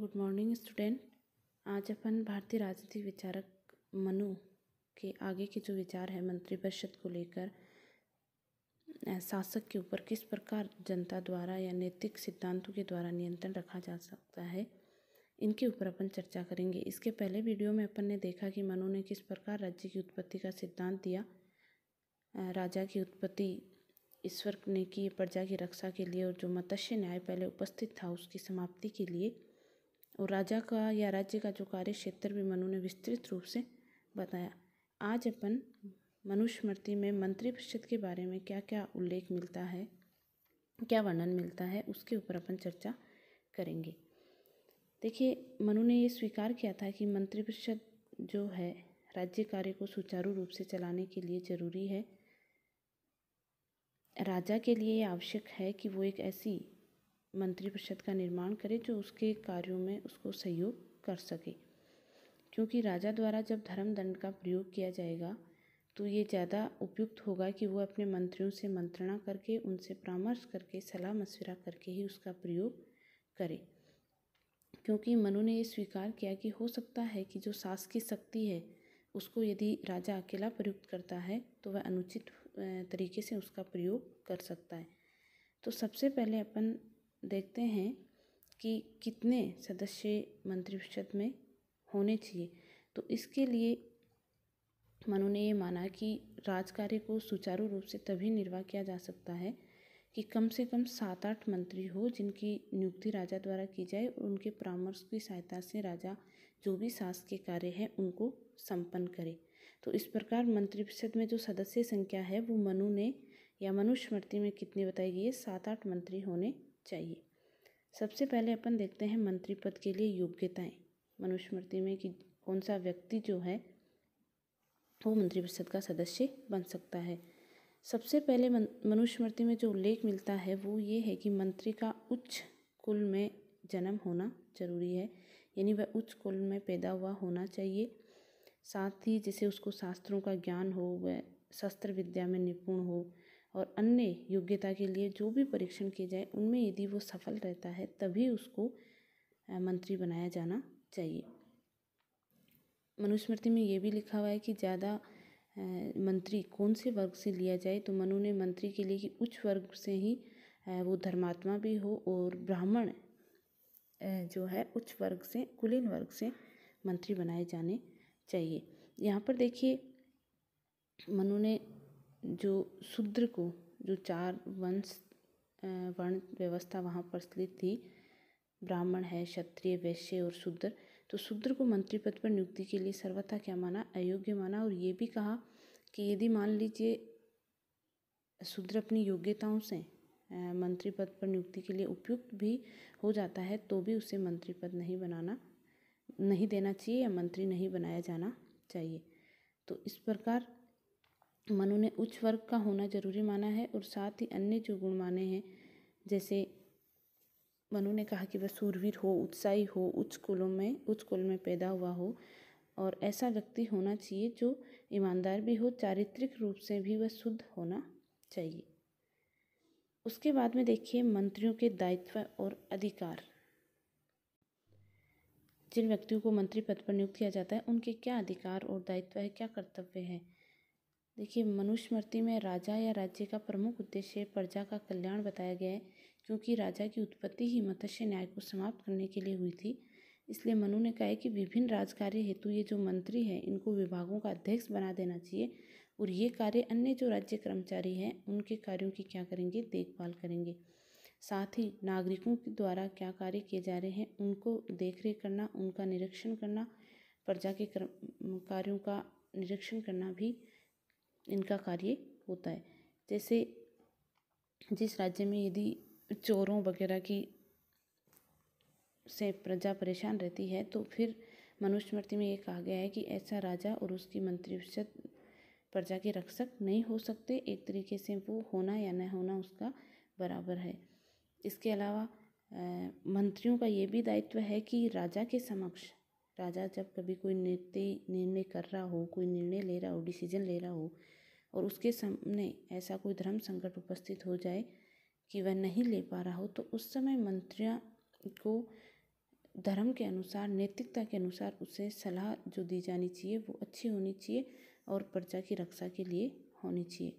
good morning student आज अपन भारतीय राजनीतिक विचारक मनु के आगे के जो विचार है मंत्रिपरिषद को लेकर शासक के ऊपर किस प्रकार जनता द्वारा या नैतिक सिद्धांतों के द्वारा नियंत्रण रखा जा सकता है इनके ऊपर अपन चर्चा करेंगे इसके पहले वीडियो में अपन ने देखा कि मनु ने किस प्रकार राज्य की उत्पत्ति का सिद्धांत दिया राजा की उत्पत्ति ईश्वर ने की प्रजा की रक्षा के लिए और जो मत्स्य न्याय पहले उपस्थित था उसकी समाप्ति के लिए और राजा का या राज्य का जो कार्य क्षेत्र भी मनु ने विस्तृत रूप से बताया आज अपन मनुस्मृति में मंत्री परिषद के बारे में क्या क्या उल्लेख मिलता है क्या वर्णन मिलता है उसके ऊपर अपन चर्चा करेंगे देखिए मनु ने ये स्वीकार किया था कि मंत्री परिषद जो है राज्य कार्य को सुचारू रूप से चलाने के लिए जरूरी है राजा के लिए आवश्यक है कि वो एक ऐसी मंत्रिपरिषद का निर्माण करे जो उसके कार्यों में उसको सहयोग कर सके क्योंकि राजा द्वारा जब धर्म दंड का प्रयोग किया जाएगा तो ये ज़्यादा उपयुक्त होगा कि वो अपने मंत्रियों से मंत्रणा करके उनसे परामर्श करके सलाह मशवरा करके ही उसका प्रयोग करे क्योंकि मनु ने ये स्वीकार किया कि हो सकता है कि जो सास की शक्ति है उसको यदि राजा अकेला प्रयुक्त करता है तो वह अनुचित तरीके से उसका प्रयोग कर सकता है तो सबसे पहले अपन देखते हैं कि कितने सदस्य मंत्रिपरिषद में होने चाहिए तो इसके लिए मनु ने ये माना कि राज कार्य को सुचारू रूप से तभी निर्वाह किया जा सकता है कि कम से कम सात आठ मंत्री हो जिनकी नियुक्ति राजा द्वारा की जाए और उनके परामर्श की सहायता से राजा जो भी सास के कार्य हैं उनको संपन्न करे तो इस प्रकार मंत्रिपरिषद में जो सदस्य संख्या है वो मनु ने या मनुस्मृति में कितनी बताई गई है सात आठ मंत्री होने चाहिए सबसे पहले अपन देखते हैं मंत्री पद के लिए योग्यताएं मनुस्मृति में कि कौन सा व्यक्ति जो है वो मंत्रिपरिषद का सदस्य बन सकता है सबसे पहले मनुस्मृति में जो उल्लेख मिलता है वो ये है कि मंत्री का उच्च कुल में जन्म होना जरूरी है यानी वह उच्च कुल में पैदा हुआ होना चाहिए साथ ही जैसे उसको शास्त्रों का ज्ञान हो वह शस्त्र विद्या में निपुण हो और अन्य योग्यता के लिए जो भी परीक्षण किए जाए उनमें यदि वो सफल रहता है तभी उसको मंत्री बनाया जाना चाहिए मनुस्मृति में ये भी लिखा हुआ है कि ज़्यादा मंत्री कौन से वर्ग से लिया जाए तो मनु ने मंत्री के लिए कि उच्च वर्ग से ही वो धर्मात्मा भी हो और ब्राह्मण जो है उच्च वर्ग से कुलीन वर्ग से मंत्री बनाए जाने चाहिए यहाँ पर देखिए मनु ने जो शूद्र को जो चार वंश वर्ण व्यवस्था वहाँ प्रचलित थी ब्राह्मण है क्षत्रिय वैश्य और शूद्र तो शूद्र को मंत्री पद पर नियुक्ति के लिए सर्वथा क्या माना अयोग्य माना और ये भी कहा कि यदि मान लीजिए शूद्र अपनी योग्यताओं से मंत्री पद पर नियुक्ति के लिए उपयुक्त भी हो जाता है तो भी उसे मंत्री पद नहीं बनाना नहीं देना चाहिए या मंत्री नहीं बनाया जाना चाहिए तो इस प्रकार मनु ने उच्च वर्ग का होना जरूरी माना है और साथ ही अन्य जो गुण माने हैं जैसे मनु ने कहा कि वह सूरवीर हो उत्साही हो उच्च कुलों में उच्च कुल में पैदा हुआ हो और ऐसा व्यक्ति होना चाहिए जो ईमानदार भी हो चारित्रिक रूप से भी वह शुद्ध होना चाहिए उसके बाद में देखिए मंत्रियों के दायित्व और अधिकार जिन व्यक्तियों को मंत्री पद पर नियुक्त किया जाता है उनके क्या अधिकार और दायित्व है क्या कर्तव्य है देखिए मनुस्मृति में राजा या राज्य का प्रमुख उद्देश्य प्रजा का कल्याण बताया गया है क्योंकि राजा की उत्पत्ति ही मत्स्य न्याय को समाप्त करने के लिए हुई थी इसलिए मनु ने कहा है कि विभिन्न राजकार्य हेतु ये जो मंत्री हैं इनको विभागों का अध्यक्ष बना देना चाहिए और ये कार्य अन्य जो राज्य कर्मचारी हैं उनके कार्यों की क्या करेंगे देखभाल करेंगे साथ ही नागरिकों के द्वारा क्या कार्य किए जा रहे हैं उनको देख करना उनका निरीक्षण करना प्रजा के कर्म कार्यों का निरीक्षण करना भी इनका कार्य होता है जैसे जिस राज्य में यदि चोरों वगैरह की से प्रजा परेशान रहती है तो फिर मनुस्मृति में ये कहा गया है कि ऐसा राजा और उसकी मंत्रिपरिषद प्रजा के रक्षक नहीं हो सकते एक तरीके से वो होना या न होना उसका बराबर है इसके अलावा मंत्रियों का ये भी दायित्व है कि राजा के समक्ष राजा जब कभी कोई निर्णय निर्णय कर रहा हो कोई निर्णय ले रहा हो डिसीजन ले रहा हो और उसके सामने ऐसा कोई धर्म संकट उपस्थित हो जाए कि वह नहीं ले पा रहा हो तो उस समय मंत्रिया को धर्म के अनुसार नैतिकता के अनुसार उसे सलाह जो दी जानी चाहिए वो अच्छी होनी चाहिए और प्रजा की रक्षा के लिए होनी चाहिए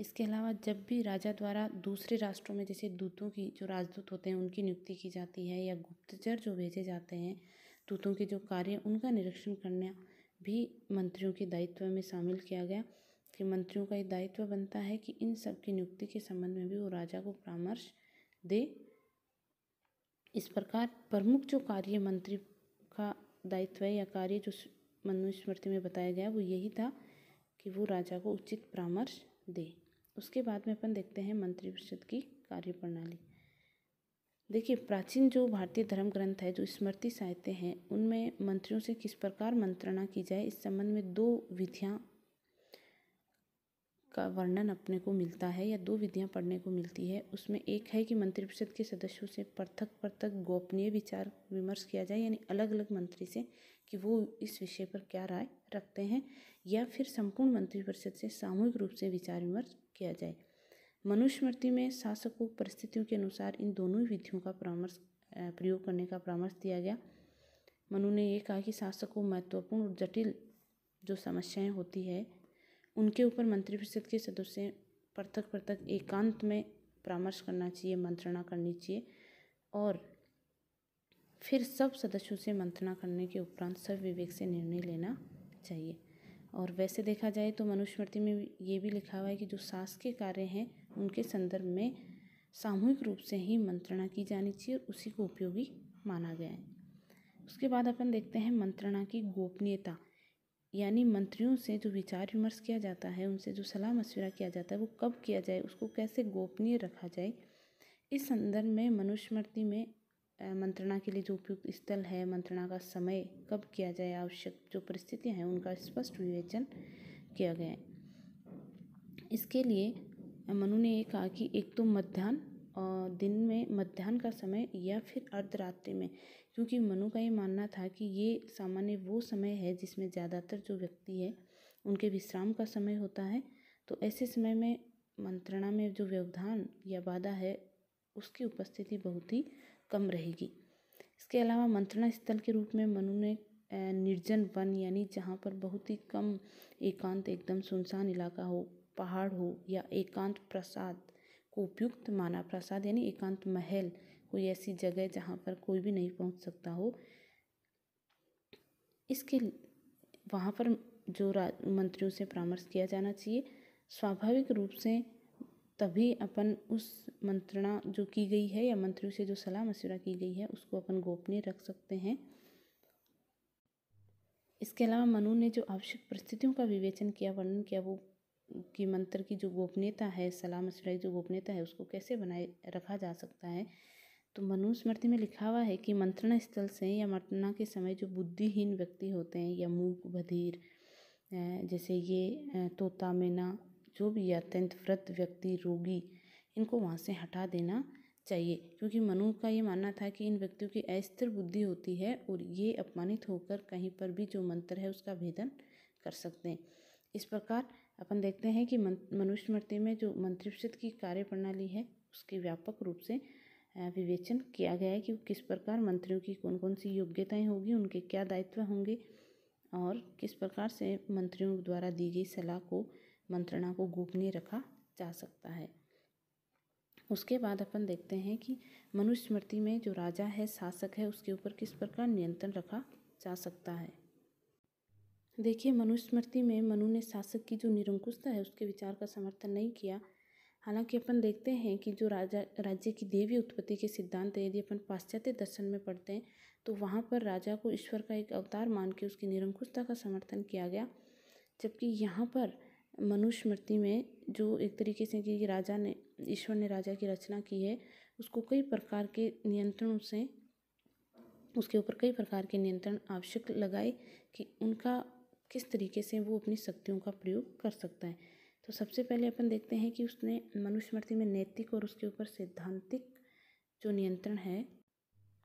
इसके अलावा जब भी राजा द्वारा दूसरे राष्ट्रों में जैसे दूतों की जो राजदूत होते हैं उनकी नियुक्ति की जाती है या गुप्तचर जो भेजे जाते हैं दूतों के जो कार्य उनका निरीक्षण करना भी मंत्रियों के दायित्व में शामिल किया गया कि मंत्रियों का ये दायित्व बनता है कि इन सब की नियुक्ति के संबंध में भी वो राजा को परामर्श दे इस प्रकार प्रमुख जो कार्य मंत्री का दायित्व है या कार्य जो मनुस्मृति में बताया गया वो यही था कि वो राजा को उचित परामर्श दे उसके बाद में अपन देखते हैं मंत्रिपरिषद की कार्यप्रणाली देखिए प्राचीन जो भारतीय धर्म ग्रंथ है जो स्मृति साहित्य हैं उनमें मंत्रियों से किस प्रकार मंत्रणा की जाए इस संबंध में दो विधियाँ का वर्णन अपने को मिलता है या दो विधियाँ पढ़ने को मिलती है उसमें एक है कि मंत्रिपरिषद के सदस्यों से पृथक पृथक गोपनीय विचार विमर्श किया जाए यानी अलग अलग मंत्री से कि वो इस विषय पर क्या राय रखते हैं या फिर संपूर्ण मंत्रिपरिषद से सामूहिक रूप से विचार विमर्श किया जाए मनुस्मृति में शासक को परिस्थितियों के अनुसार इन दोनों ही विधियों का परामर्श प्रयोग करने का परामर्श दिया गया मनु ने यह कहा कि शासक को महत्वपूर्ण और जटिल जो समस्याएं होती है उनके ऊपर मंत्रिपरिषद के सदस्य पृथक पृथक एकांत में परामर्श करना चाहिए मंत्रणा करनी चाहिए और फिर सब सदस्यों से मंत्रणा करने के उपरांत सब विवेक से निर्णय लेना चाहिए और वैसे देखा जाए तो मनुस्मृति में ये भी लिखा हुआ है कि जो शासकीय कार्य हैं उनके संदर्भ में सामूहिक रूप से ही मंत्रणा की जानी चाहिए और उसी को उपयोगी माना गया है उसके बाद अपन देखते हैं मंत्रणा की गोपनीयता यानी मंत्रियों से जो विचार विमर्श किया जाता है उनसे जो सलाह मशविरा किया जाता है वो कब किया जाए उसको कैसे गोपनीय रखा जाए इस संदर्भ में मनुस्मृति में मंत्रणा के लिए जो उपयुक्त स्थल है मंत्रणा का समय कब किया जाए आवश्यक जो परिस्थितियाँ हैं उनका स्पष्ट विवेचन किया गया है इसके लिए मनु ने ये कहा कि एक तो मध्यान्ह दिन में मध्यान्ह का समय या फिर अर्धरात्रि में क्योंकि मनु का ये मानना था कि ये सामान्य वो समय है जिसमें ज़्यादातर जो व्यक्ति है उनके विश्राम का समय होता है तो ऐसे समय में मंत्रणा में जो व्यवधान या बाधा है उसकी उपस्थिति बहुत ही कम रहेगी इसके अलावा मंत्रणा स्थल के रूप में मनु ने निर्जन वन यानी जहाँ पर बहुत ही कम एकांत एकदम सुनसान इलाका हो पहाड़ हो या एकांत प्रसाद को उपयुक्त माना प्रसाद यानी एकांत महल कोई ऐसी जगह जहाँ पर कोई भी नहीं पहुँच सकता हो इसके वहाँ पर जो मंत्रियों से परामर्श किया जाना चाहिए स्वाभाविक रूप से तभी अपन उस मंत्रणा जो की गई है या मंत्रियों से जो सलाह मशवरा की गई है उसको अपन गोपनीय रख सकते हैं इसके अलावा मनु ने जो आवश्यक परिस्थितियों का विवेचन किया वर्णन किया वो की मंत्र की जो गोपनीयता है सलाम मशवरा जो गोपनीयता है उसको कैसे बनाए रखा जा सकता है तो मनुस्मृति में लिखा हुआ है कि मंत्रणा स्थल से या मंत्रणा के समय जो बुद्धिहीन व्यक्ति होते हैं या मूक बधिर जैसे ये तोता मैना जो भी अत्यंत व्रत व्यक्ति रोगी इनको वहाँ से हटा देना चाहिए क्योंकि मनु का ये मानना था कि इन व्यक्तियों की अस्थिर बुद्धि होती है और ये अपमानित होकर कहीं पर भी जो मंत्र है उसका भेदन कर सकते हैं इस प्रकार अपन देखते हैं कि मृत्यु में जो मंत्रिपरिषद की कार्यप्रणाली है उसके व्यापक रूप से विवेचन किया गया है कि किस प्रकार मंत्रियों की कौन कौन सी योग्यताएं होगी उनके क्या दायित्व होंगे और किस प्रकार से मंत्रियों द्वारा दी गई सलाह को मंत्रणा को गोपनीय रखा जा सकता है उसके बाद अपन देखते हैं कि स्मृति में जो राजा है शासक है उसके ऊपर किस प्रकार नियंत्रण रखा जा सकता है देखिए मनुस्मृति में मनु ने शासक की जो निरंकुशता है उसके विचार का समर्थन नहीं किया हालांकि अपन देखते हैं कि जो राजा राज्य की देवी उत्पत्ति के सिद्धांत है यदि अपन पाश्चात्य दर्शन में पढ़ते हैं तो वहाँ पर राजा को ईश्वर का एक अवतार मान के उसकी निरंकुशता का समर्थन किया गया जबकि यहाँ पर मनुस्मृति में जो एक तरीके से कि राजा ने ईश्वर ने राजा की रचना की है उसको कई प्रकार के नियंत्रणों से उसके ऊपर कई प्रकार के नियंत्रण आवश्यक लगाए कि उनका किस तरीके से वो अपनी शक्तियों का प्रयोग कर सकता है तो सबसे पहले अपन देखते हैं कि उसने मनुस्मृति में नैतिक और उसके ऊपर सिद्धांतिक जो नियंत्रण है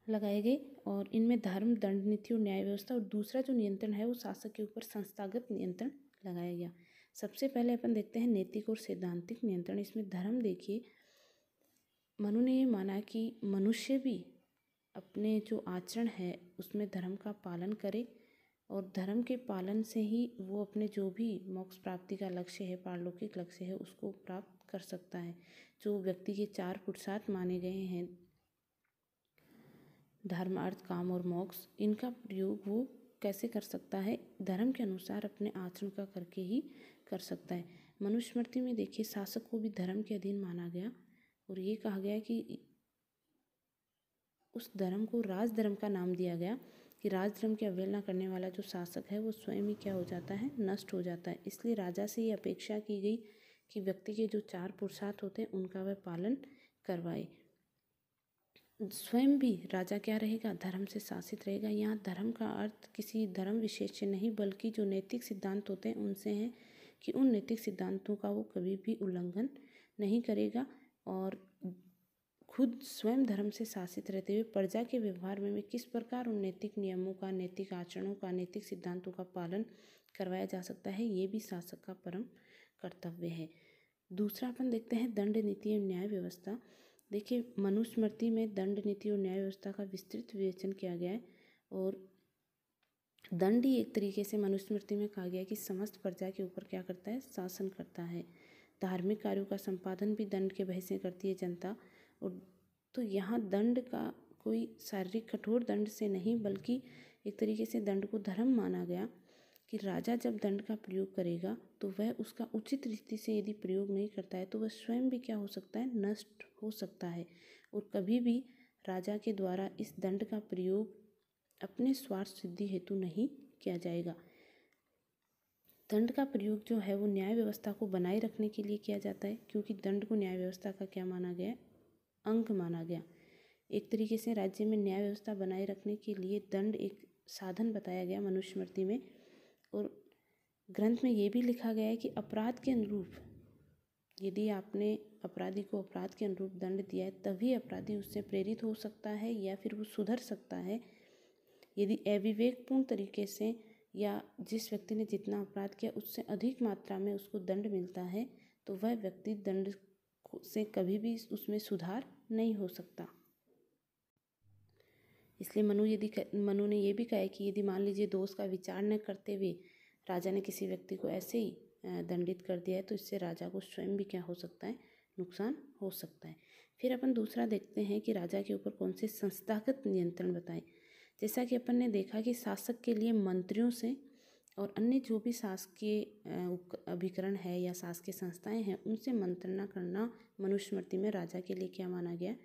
लगाए गए और इनमें धर्म दंड नीति और न्याय व्यवस्था और दूसरा जो नियंत्रण है वो शासक के ऊपर संस्थागत नियंत्रण लगाया गया सबसे पहले अपन देखते हैं नैतिक और सैद्धांतिक नियंत्रण इसमें धर्म देखिए मनु ने ये माना कि मनुष्य भी अपने जो आचरण है उसमें धर्म का पालन करें और धर्म के पालन से ही वो अपने जो भी मोक्ष प्राप्ति का लक्ष्य है पारलौकिक लक्ष्य है उसको प्राप्त कर सकता है जो व्यक्ति के चार पुरुषार्थ माने गए हैं धर्म अर्थ काम और मोक्ष इनका प्रयोग वो कैसे कर सकता है धर्म के अनुसार अपने आचरण का करके ही कर सकता है मनुस्मृति में देखिए शासक को भी धर्म के अधीन माना गया और ये कहा गया कि उस धर्म को राजधर्म का नाम दिया गया कि राजधर्म की अवहेलना करने वाला जो शासक है वो स्वयं ही क्या हो जाता है नष्ट हो जाता है इसलिए राजा से ये अपेक्षा की गई कि व्यक्ति के जो चार पुरुषार्थ होते हैं उनका वह पालन करवाए स्वयं भी राजा क्या रहेगा धर्म से शासित रहेगा यहाँ धर्म का अर्थ किसी धर्म विशेष से नहीं बल्कि जो नैतिक सिद्धांत होते हैं उनसे हैं कि उन नैतिक सिद्धांतों का वो कभी भी उल्लंघन नहीं करेगा और खुद स्वयं धर्म से शासित रहते हुए प्रजा के व्यवहार में भी किस प्रकार उन नैतिक नियमों का नैतिक आचरणों का नैतिक सिद्धांतों का पालन करवाया जा सकता है ये भी शासक का परम कर्तव्य है दूसरा अपन देखते हैं दंड नीति एवं न्याय व्यवस्था देखिए मनुस्मृति में दंड नीति और न्याय व्यवस्था का विस्तृत विवेचन किया गया है और दंड ही एक तरीके से मनुस्मृति में कहा गया है कि समस्त प्रजा के ऊपर क्या करता है शासन करता है धार्मिक कार्यों का संपादन भी दंड के भय से करती है जनता और तो यहाँ दंड का कोई शारीरिक कठोर दंड से नहीं बल्कि एक तरीके से दंड को धर्म माना गया कि राजा जब दंड का प्रयोग करेगा तो वह उसका उचित रीति से यदि प्रयोग नहीं करता है तो वह स्वयं भी क्या हो सकता है नष्ट हो सकता है और कभी भी राजा के द्वारा इस दंड का प्रयोग अपने स्वार्थ सिद्धि हेतु नहीं किया जाएगा दंड का प्रयोग जो है वो न्याय व्यवस्था को बनाए रखने के लिए किया जाता है क्योंकि दंड को न्याय व्यवस्था का क्या माना गया है अंग माना गया एक तरीके से राज्य में न्याय व्यवस्था बनाए रखने के लिए दंड एक साधन बताया गया मनुस्मृति में और ग्रंथ में ये भी लिखा गया है कि अपराध के अनुरूप यदि आपने अपराधी को अपराध के अनुरूप दंड दिया है तभी अपराधी उससे प्रेरित हो सकता है या फिर वो सुधर सकता है यदि अविवेकपूर्ण तरीके से या जिस व्यक्ति ने जितना अपराध किया उससे अधिक मात्रा में उसको दंड मिलता है तो वह व्यक्ति दंड से कभी भी उसमें सुधार नहीं हो सकता इसलिए मनु यदि मनु ने यह भी कहा है कि यदि मान लीजिए दोष का विचार न करते हुए राजा ने किसी व्यक्ति को ऐसे ही दंडित कर दिया है तो इससे राजा को स्वयं भी क्या हो सकता है नुकसान हो सकता है फिर अपन दूसरा देखते हैं कि राजा के ऊपर कौन से संस्थागत नियंत्रण बताएं जैसा कि अपन ने देखा कि शासक के लिए मंत्रियों से और अन्य जो भी शासकीय अभिकरण है या शासकीय संस्थाएँ हैं उनसे मंत्रणा करना मनुस्मृति में राजा के लिए क्या माना गया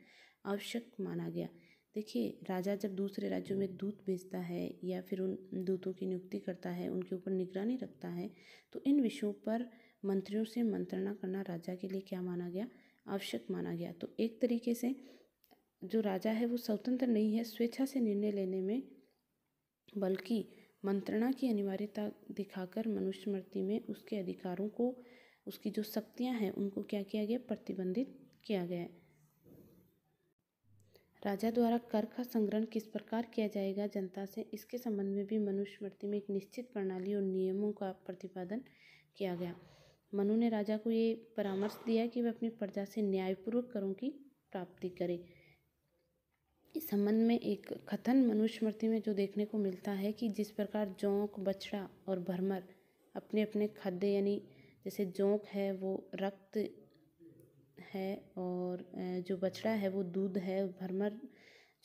आवश्यक माना गया देखिए राजा जब दूसरे राज्यों में दूत भेजता है या फिर उन दूतों की नियुक्ति करता है उनके ऊपर निगरानी रखता है तो इन विषयों पर मंत्रियों से मंत्रणा करना राजा के लिए क्या माना गया आवश्यक माना गया तो एक तरीके से जो राजा है वो स्वतंत्र नहीं है स्वेच्छा से निर्णय लेने में बल्कि मंत्रणा की अनिवार्यता दिखाकर मनुष्य मृत्यु में उसके अधिकारों को उसकी जो शक्तियाँ हैं उनको क्या किया गया प्रतिबंधित किया गया राजा द्वारा कर का संग्रहण किस प्रकार किया जाएगा जनता से इसके संबंध में भी मनुष्य मृत्यु में एक निश्चित प्रणाली और नियमों का प्रतिपादन किया गया मनु ने राजा को ये परामर्श दिया कि वह अपनी प्रजा से न्यायपूर्वक करों की प्राप्ति करे इस संबंध में एक कथन मनुस्मृति में जो देखने को मिलता है कि जिस प्रकार जोंक बछड़ा और भरमर अपने अपने खाद्य यानी जैसे जोंक है वो रक्त है और जो बछड़ा है वो दूध है भरमर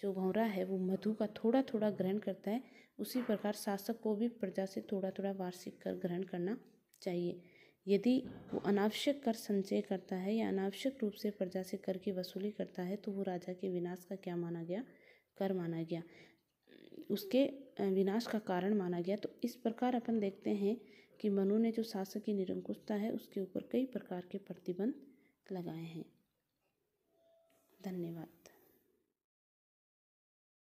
जो भौरा है वो मधु का थोड़ा थोड़ा ग्रहण करता है उसी प्रकार शासक को भी प्रजा से थोड़ा थोड़ा वार्षिक कर ग्रहण करना चाहिए यदि वो अनावश्यक कर संचय करता है या अनावश्यक रूप से प्रजा से कर की वसूली करता है तो वो राजा के विनाश का क्या माना गया कर माना गया उसके विनाश का कारण माना गया तो इस प्रकार अपन देखते हैं कि मनु ने जो शासक की निरंकुशता है उसके ऊपर कई प्रकार के प्रतिबंध लगाए हैं धन्यवाद